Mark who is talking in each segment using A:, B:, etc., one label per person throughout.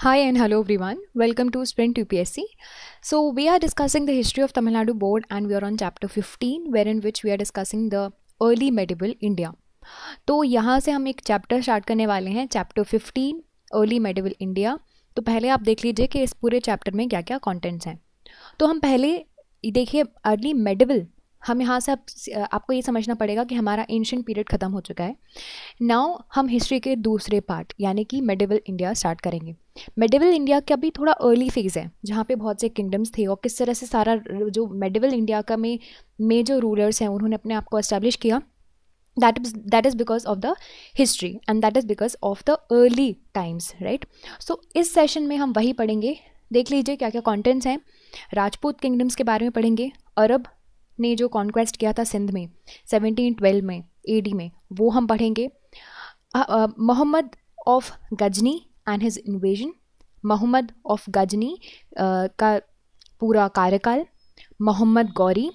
A: Hi and hello everyone. Welcome to Sprint UPSC. So we are discussing the history of Tamil Nadu board and we are on chapter 15 wherein which we are discussing the early medieval India. तो यहाँ से हम एक chapter start करने वाले हैं chapter 15 early medieval India तो पहले आप देख लीजिए कि इस पूरे चैप्टर में क्या क्या कंटेंट्स हैं तो हम पहले देखिए अर्ली मेडिवल हम यहाँ से आप, आपको ये समझना पड़ेगा कि हमारा एंशंट पीरियड ख़त्म हो चुका है नाउ हम हिस्ट्री के दूसरे पार्ट यानी कि मेडिवल इंडिया स्टार्ट करेंगे मेडिवल इंडिया का भी थोड़ा अर्ली फेज़ है जहाँ पे बहुत से किंगडम्स थे और किस तरह से सारा जो मेडिवल इंडिया का में में जो रूलर्स हैं उन्होंने अपने आप को इस्टेब्लिश किया that is that is because of the history and that is because of the early times right so इस सेशन में हम वही पढ़ेंगे देख लीजिए क्या क्या कॉन्टेंट्स हैं राजपूत किंगडम्स के बारे में पढ़ेंगे अरब ने जो कॉन्क्वेस्ट किया था सिंध में 1712 में एडी में वो हम पढ़ेंगे Mohammad of Ghazni and his invasion Mohammad of Ghazni का पूरा कार्यकाल Mohammad Ghori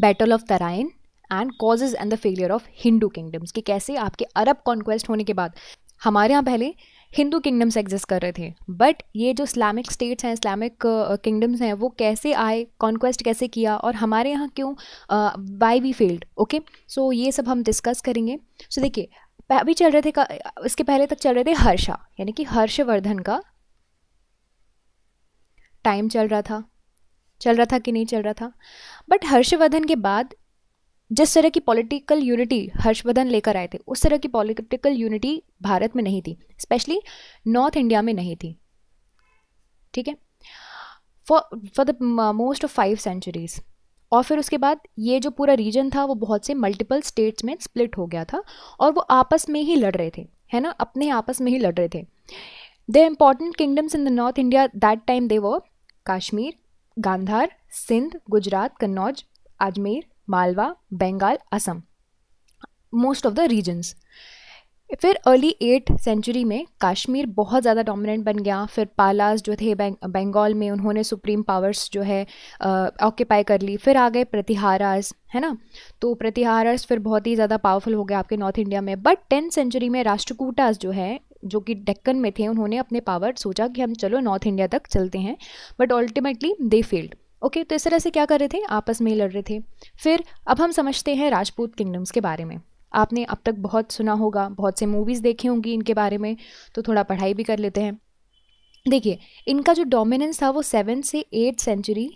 A: battle of Tarain and causes and the failure of Hindu kingdoms कि कैसे आपके अरब कॉन्क्वेस्ट होने के बाद हमारे यहाँ पहले हिंदू किंगडम्स एग्जिस्ट कर रहे थे बट ये जो इस्लामिक स्टेट्स हैं इस्लामिक किंगडम्स uh, हैं वो कैसे आए कॉन्क्वेस्ट कैसे किया और हमारे यहाँ क्यों why we failed okay so ये सब हम डिस्कस करेंगे सो so, देखिए अभी चल रहे थे इसके पहले तक चल रहे थे हर्षा यानी कि हर्षवर्धन का टाइम चल रहा था चल रहा था कि नहीं चल रहा था बट हर्षवर्धन के बाद जिस तरह की पॉलिटिकल यूनिटी हर्षवर्धन लेकर आए थे उस तरह की पॉलिटिकल यूनिटी भारत में नहीं थी स्पेशली नॉर्थ इंडिया में नहीं थी ठीक है for for the most of five centuries और फिर उसके बाद ये जो पूरा रीजन था वो बहुत से मल्टीपल स्टेट्स में स्प्लिट हो गया था और वो आपस में ही लड़ रहे थे है ना अपने आपस में ही लड़ रहे थे the important kingdoms in the north India that time they वो Kashmir Gandhara Sindh Gujarat Kannauj Ajmer Malwa Bengal Assam most of the regions फिर अर्ली एट सेंचुरी में कश्मीर बहुत ज़्यादा डोमिनेंट बन गया फिर पालास जो थे बंगाल में उन्होंने सुप्रीम पावर्स जो है ऑक्यूपाई कर ली फिर आ गए प्रतिहारास है ना तो प्रतिहारास फिर बहुत ही ज़्यादा पावरफुल हो गए आपके नॉर्थ इंडिया में बट टेंथ सेंचुरी में राष्ट्रकूटास जो है जो कि डेक्कन में थे उन्होंने अपने पावर सोचा कि हम चलो नॉर्थ इंडिया तक चलते हैं but ultimately they failed okay तो इस तरह से क्या कर रहे थे आपस में ही लड़ रहे थे फिर अब हम समझते हैं राजपूत किंगडम्स के बारे में आपने अब तक बहुत सुना होगा बहुत से मूवीज़ देखी होंगी इनके बारे में तो थोड़ा पढ़ाई भी कर लेते हैं देखिए इनका जो डोमिनेंस था वो सेवन से एट सेंचुरी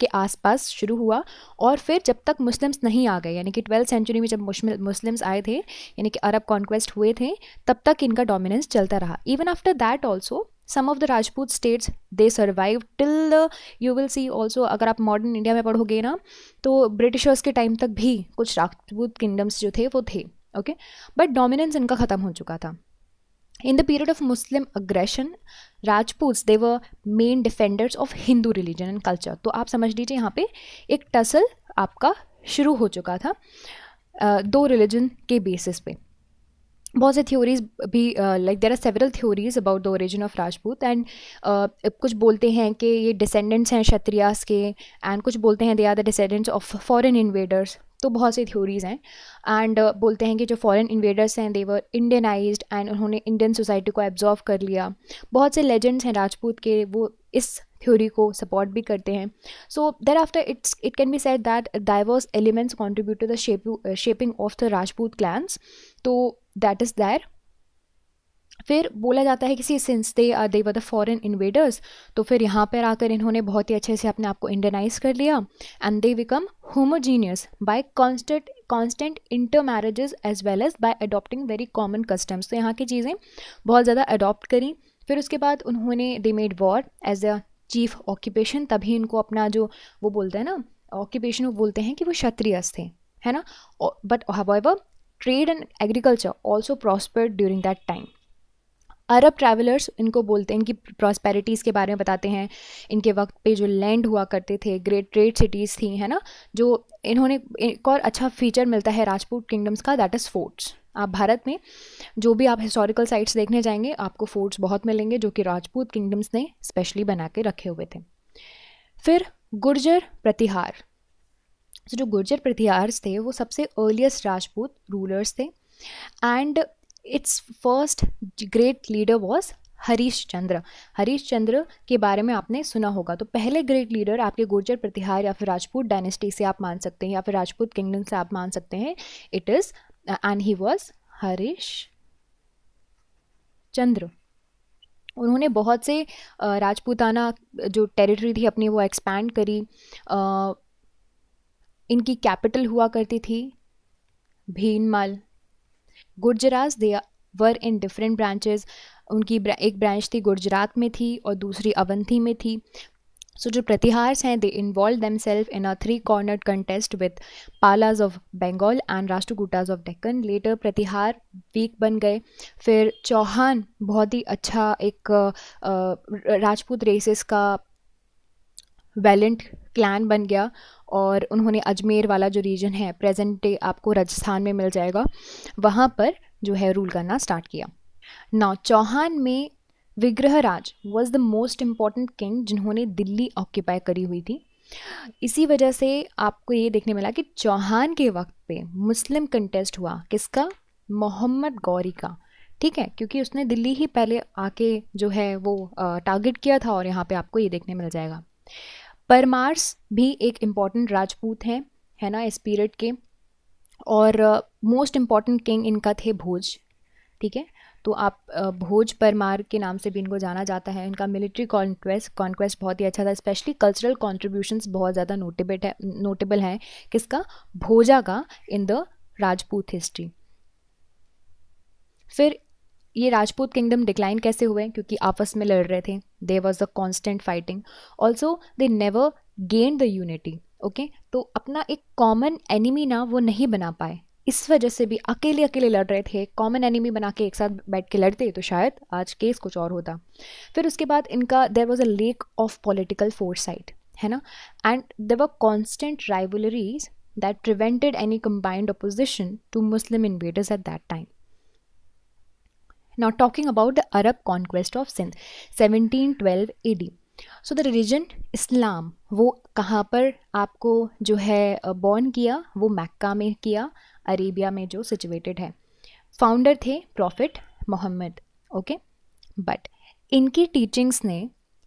A: के आसपास शुरू हुआ और फिर जब तक मुस्लिम्स नहीं आ गए यानी कि ट्वेल्थ सेंचुरी में जब मुस्लिम्स आए थे यानी कि अरब कॉन्क्वेस्ट हुए थे तब तक इनका डोमिनेंस चलता रहा even after that also some of the Rajput states they survive till the you will see also अगर आप मॉडर्न इंडिया में पढ़ोगे ना तो ब्रिटिशर्स के टाइम तक भी कुछ राजपूत किंगडम्स जो थे वो थे ओके बट डोमिनेंस इनका ख़त्म हो चुका था in the period of Muslim aggression Rajput they were main defenders of Hindu religion and culture तो आप समझ लीजिए यहाँ पे एक टसल आपका शुरू हो चुका था दो रिलीजन के बेसिस पे बहुत से थ्योरीज भी like there are several theories about the origin of Rajput and कुछ बोलते हैं कि ये डिसेंडेंट्स हैं क्षत्रियास के एंड कुछ बोलते हैं they are the descendants of foreign invaders तो बहुत सी थ्योरीज़ हैं एंड uh, बोलते हैं कि जो फॉरेन इन्वेडर्स हैं देवर इंडियनाइज एंड उन्होंने इंडियन सोसाइटी को एब्जॉर्व कर लिया बहुत से लेजेंड्स हैं राजपूत के वो इस थ्योरी को सपोर्ट भी करते हैं so thereafter it's it can be said that diverse elements contribute to the shaping of the Rajput clans तो दैट इज़ दैर फिर बोला जाता है कि see since they they were the foreign invaders तो फिर यहाँ पर आकर इन्होंने बहुत ही अच्छे से अपने आप को इंडनाइज कर लिया and they become homogeneous by constant constant intermarriages as well as by adopting very common customs तो यहाँ की चीज़ें बहुत ज़्यादा अडोप्ट करी फिर उसके बाद उन्होंने they made war as a chief occupation तभी इनको अपना जो वो बोलते हैं ना ऑक्यूपेशन वो बोलते हैं कि वो क्षत्रियस थे है ना but ever trade and agriculture also prosper during that time Arab travellers इनको बोलते हैं इनकी प्रॉस्पेरिटीज़ के बारे में बताते हैं इनके वक्त पे जो लैंड हुआ करते थे ग्रेट ट्रेड सिटीज़ थी है ना जो इन्होंने एक और अच्छा फीचर मिलता है राजपूत किंगडम्स का दैट इज़ फोर्ट्स आप भारत में जो भी आप हिस्टोरिकल साइट्स देखने जाएंगे आपको फोर्ट्स बहुत मिलेंगे जो कि राजपूत किंगडम्स ने स्पेशली बना के रखे हुए थे फिर गुर्जर प्रतिहार सो जो गुर्जर प्रतिहार्स थे वो सबसे अर्लीस्ट राजपूत रूलर्स थे and its first great leader was Harish Chandra Harish Chandra के बारे में आपने सुना होगा तो पहले ग्रेट लीडर आपके गुर्जर प्रतिहार या फिर राजपूत डायनेस्टी से आप मान सकते हैं या फिर राजपूत किंगडम से आप मान सकते हैं it is and he was Harish Chandra उन्होंने बहुत से राजपूताना जो टेरिटरी थी अपनी वो एक्सपैंड करी इनकी कैपिटल हुआ करती थी Bhinmal Gujarat they were in different branches उनकी एक ब्रांच थी गुजरात में थी और दूसरी अवंथी में थी सो so, जो प्रतिहार्स हैं they involve themselves in a three corner contest with Palas of Bengal and Rashtrakutas of Deccan later Pratihar weak बन गए फिर चौहान बहुत ही अच्छा एक राजपूत रेसेस का वैलेंट क्लैन बन गया और उन्होंने अजमेर वाला जो रीजन है प्रेजेंट डे आपको राजस्थान में मिल जाएगा वहाँ पर जो है रूल करना स्टार्ट किया ना चौहान में Vigraharaj was the most important king जिन्होंने दिल्ली ऑक्यूपाई करी हुई थी इसी वजह से आपको ये देखने मिला कि चौहान के वक्त पे मुस्लिम कंटेस्ट हुआ किसका मोहम्मद गौरी का ठीक है क्योंकि उसने दिल्ली ही पहले आके जो है वो टारगेट किया था और यहाँ पे आपको ये देखने मिल जाएगा परमार्स भी एक इम्पॉर्टेंट राजपूत हैं है ना इस पीरियड के और मोस्ट इम्पॉर्टेंट किंग इनका थे भोज ठीक है तो आप uh, भोज परमार के नाम से भी इनको जाना जाता है इनका मिलिट्री कॉन्क्वेस्ट कॉन्क्वेस्ट बहुत ही अच्छा था स्पेशली कल्चरल कॉन्ट्रीब्यूशंस बहुत ज़्यादा नोटेबल है नोटेबल हैं किसका भोजा का इन द राजपूत हिस्ट्री फिर ये राजपूत किंगडम डिक्लाइन कैसे हुए क्योंकि आपस में लड़ रहे थे they was a constant fighting also they never gain the unity okay तो अपना एक कॉमन एनिमी ना वो नहीं बना पाए इस वजह से भी अकेले अकेले लड़ रहे थे कॉमन एनिमी बना के एक साथ बैठ के लड़ते तो शायद आज केस कुछ और होता फिर उसके बाद इनका there was a lack of political foresight है ना and there were constant rivalries that prevented any combined opposition to Muslim invaders at that time Now, talking about the Arab conquest of Sindh, 1712 AD. So the religion Islam वो कहाँ पर आपको जो है born किया वो मक्का में किया अरेबिया में जो सिचुएटेड है फाउंडर थे प्रॉफिट मोहम्मद ओके बट इनकी टीचिंग्स ने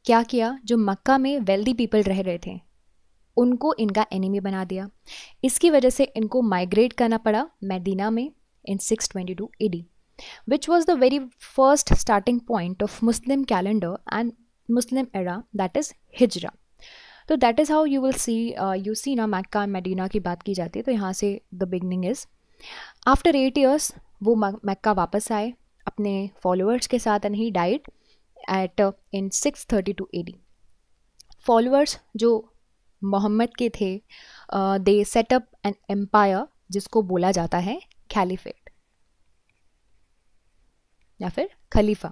A: क्या किया जो मक्का में वेल्दी पीपल रह रहे थे उनको इनका एनिमी बना दिया इसकी वजह से इनको माइग्रेट करना पड़ा मदीना में in six 622 AD which was the very first starting point of Muslim calendar and Muslim era, that is Hijra. तो that is how you will see you see ना मक्का मदीना की बात की जाती है तो यहाँ से the beginning is after eight years वो मक्का वापस आए अपने फॉलोअर्स के साथ and he died at in six thirty two A D followers जो मोहम्मद के थे दे सेटअप एन एम्पायर जिसको बोला जाता है खैलीफेट या फिर खलीफा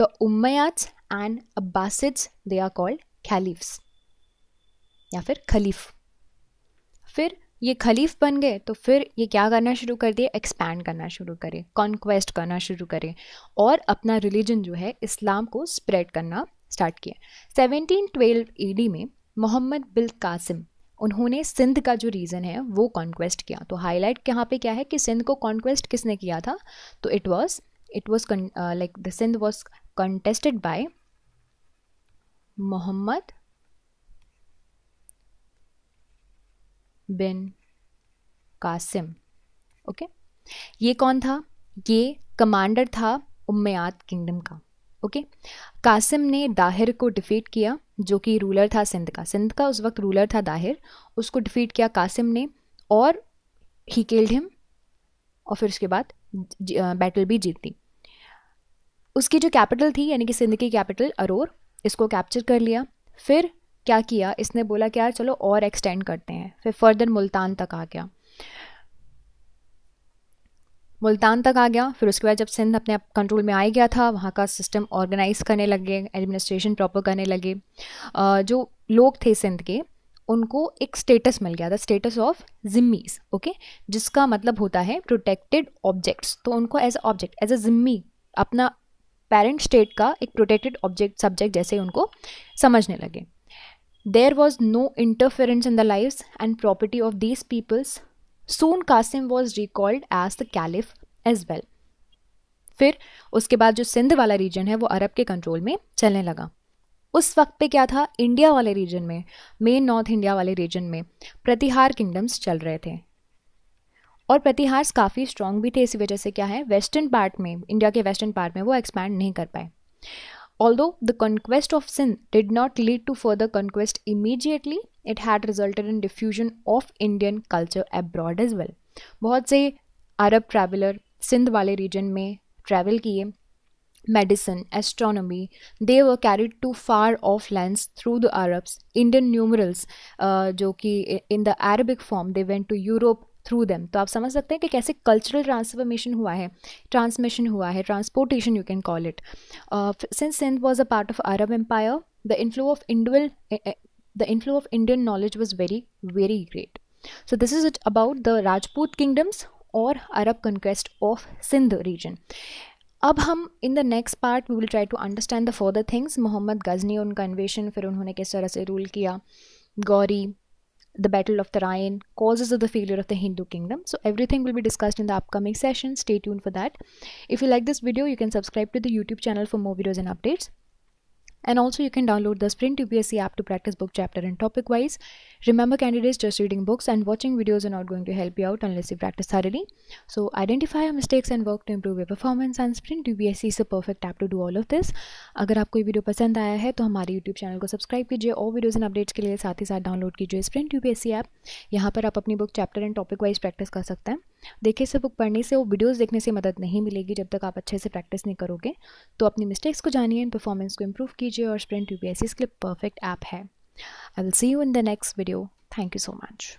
A: the Umayyads and Abbasids they are called caliphs या फिर खलीफ फिर ये खलीफ बन गए तो फिर ये क्या करना शुरू कर दिए एक्सपैंड करना शुरू करें कॉन्क्वेस्ट करना शुरू करें और अपना रिलीजन जो है इस्लाम को स्प्रेड करना स्टार्ट किया सेवनटीन ट्वेल्व ए में मोहम्मद बिल कासिम उन्होंने सिंध का जो रीज़न है वो कॉन्क्वेस्ट किया तो हाईलाइट यहाँ पे क्या है कि सिंध को कॉन्क्वेस्ट किसने किया था तो it was it was con- uh, like the sindh was contested by muhammad bin qasim okay ye kaun tha ye commander tha Umayyad kingdom ka okay okay? Qasim ने दाहिर को डिफीट किया जो कि रूलर था सिंध का सिंध का उस वक्त रूलर था दाहिर उसको डिफीट किया कासिम ने और ही केल्ड हिम और फिर उसके बाद बैटल भी जीती उसकी जो कैपिटल थी यानी कि सिंध की कैपिटल अरोर इसको कैप्चर कर लिया फिर क्या किया इसने बोला कि यार चलो और एक्सटेंड करते हैं फिर फर्दर मुल्तान तक आ गया मुल्तान तक आ गया फिर उसके बाद जब सिंध अपने कंट्रोल में आ गया था वहाँ का सिस्टम ऑर्गेनाइज करने लगे एडमिनिस्ट्रेशन प्रॉपर करने लगे जो लोग थे सिंध के उनको एक स्टेटस मिल गया था स्टेटस ऑफ जिम्मीज ओके जिसका मतलब होता है प्रोटेक्टेड ऑब्जेक्ट्स तो उनको एज ऑब्जेक्ट एज अ जिम्मी अपना पेरेंट स्टेट का एक प्रोटेक्टेड ऑब्जेक्ट सब्जेक्ट जैसे उनको समझने लगे there was no interference in the life and property of these peoples son Qasim was recalled as the caliph as well फिर उसके बाद जो सिंध वाला रीजन है वो अरब के कंट्रोल में चलने लगा उस वक्त पे क्या था इंडिया वाले रीजन में मेन नॉर्थ इंडिया वाले रीजन में प्रतिहार किंगडम्स चल रहे थे और प्रतिहार्स काफ़ी स्ट्रॉन्ग भी थे इसी वजह से क्या है वेस्टर्न पार्ट में इंडिया के वेस्टर्न पार्ट में वो एक्सपैंड नहीं कर पाए though the conquest of Sindh did not lead to further conquest immediately it had resulted in diffusion of Indian culture abroad as well बहुत से अरब ट्रैवलर सिंध वाले रीजन में ट्रैवल किए medicine, astronomy, they were carried to far off lands through the Arabs. Indian numerals, uh, in the Arabic form, they went to Europe through them. So, you can understand how cultural transformation hua hai, transmission hua hai, transportation you can call it. Uh, since Sindh was a part of Arab Empire, the inflow of Indual, eh, eh, the inflow of Indian knowledge was very, very great. So, this is it about the Rajput kingdoms or Arab conquest of Sindh region. अब हम in the next part we will try to understand the further things Mohammad Ghazni उनका invasion फिर उन्होंने किस तरह से rule किया Ghori the battle of Tarain causes of the failure of the Hindu kingdom so everything will भी discussed in the upcoming session stay यून for that if you like this video you can subscribe to the YouTube channel for more videos and updates And also, you can download the Sprint UPSC app to practice book chapter and topic wise. Remember, candidates, just reading books and watching videos are not going to help you out unless you practice thoroughly. So, identify your mistakes and work to improve your performance. And Sprint UPSC is a perfect app to do all of this. अगर आपको ये video पसंद आया है तो हमारे YouTube channel को subscribe कीजिए और वीडियोज़ एंड अपडेट्स के लिए साथ ही साथ डाउनलोड कीजिए Sprint UPSC पी ऐप यहाँ पर आप अपनी book chapter and topic wise practice कर सकते हैं देखे से बुक पढ़ने से वो वीडियोस देखने से मदद नहीं मिलेगी जब तक आप अच्छे से प्रैक्टिस नहीं करोगे तो अपनी मिस्टेक्स को जानिए एंड परफॉर्मेंस को इम्प्रूव कीजिए और स्प्रिंट यू इसके लिए परफेक्ट ऐप है I will see you in the next video thank you so much